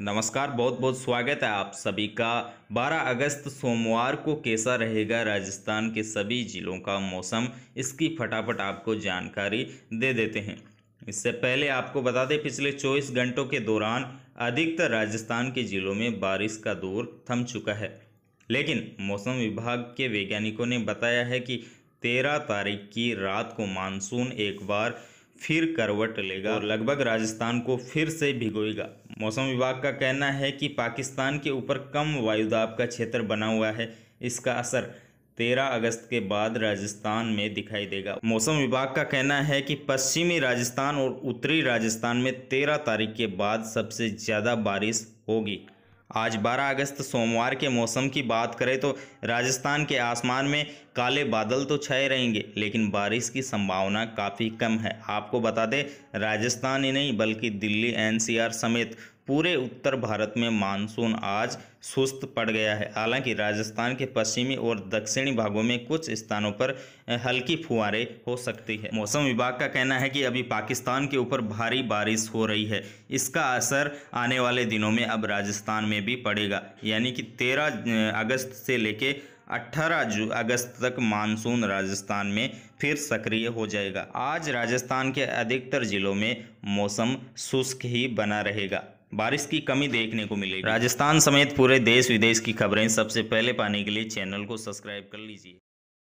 नमस्कार बहुत बहुत स्वागत है आप सभी का 12 अगस्त सोमवार को कैसा रहेगा राजस्थान के सभी ज़िलों का मौसम इसकी फटाफट आपको जानकारी दे देते हैं इससे पहले आपको बता दें पिछले 24 घंटों के दौरान अधिकतर राजस्थान के ज़िलों में बारिश का दौर थम चुका है लेकिन मौसम विभाग के वैज्ञानिकों ने बताया है कि तेरह तारीख की रात को मानसून एक बार फिर करवट लेगा और लगभग राजस्थान को फिर से भिगोएगा मौसम विभाग का कहना है कि पाकिस्तान के ऊपर कम वायुदाब का क्षेत्र बना हुआ है इसका असर 13 अगस्त के बाद राजस्थान में दिखाई देगा मौसम विभाग का कहना है कि पश्चिमी राजस्थान और उत्तरी राजस्थान में 13 तारीख के बाद सबसे ज़्यादा बारिश होगी आज 12 अगस्त सोमवार के मौसम की बात करें तो राजस्थान के आसमान में काले बादल तो छाए रहेंगे लेकिन बारिश की संभावना काफ़ी कम है आपको बता दें राजस्थान ही नहीं बल्कि दिल्ली एनसीआर समेत पूरे उत्तर भारत में मानसून आज सुस्त पड़ गया है हालांकि राजस्थान के पश्चिमी और दक्षिणी भागों में कुछ स्थानों पर हल्की फुहारें हो सकती है मौसम विभाग का कहना है कि अभी पाकिस्तान के ऊपर भारी बारिश हो रही है इसका असर आने वाले दिनों में अब राजस्थान में भी पड़ेगा यानी कि तेरह अगस्त से लेके 18 अगस्त तक मानसून राजस्थान में फिर सक्रिय हो जाएगा आज राजस्थान के अधिकतर जिलों में मौसम शुष्क ही बना रहेगा बारिश की कमी देखने को मिलेगी राजस्थान समेत पूरे देश विदेश की खबरें सबसे पहले पाने के लिए चैनल को सब्सक्राइब कर लीजिए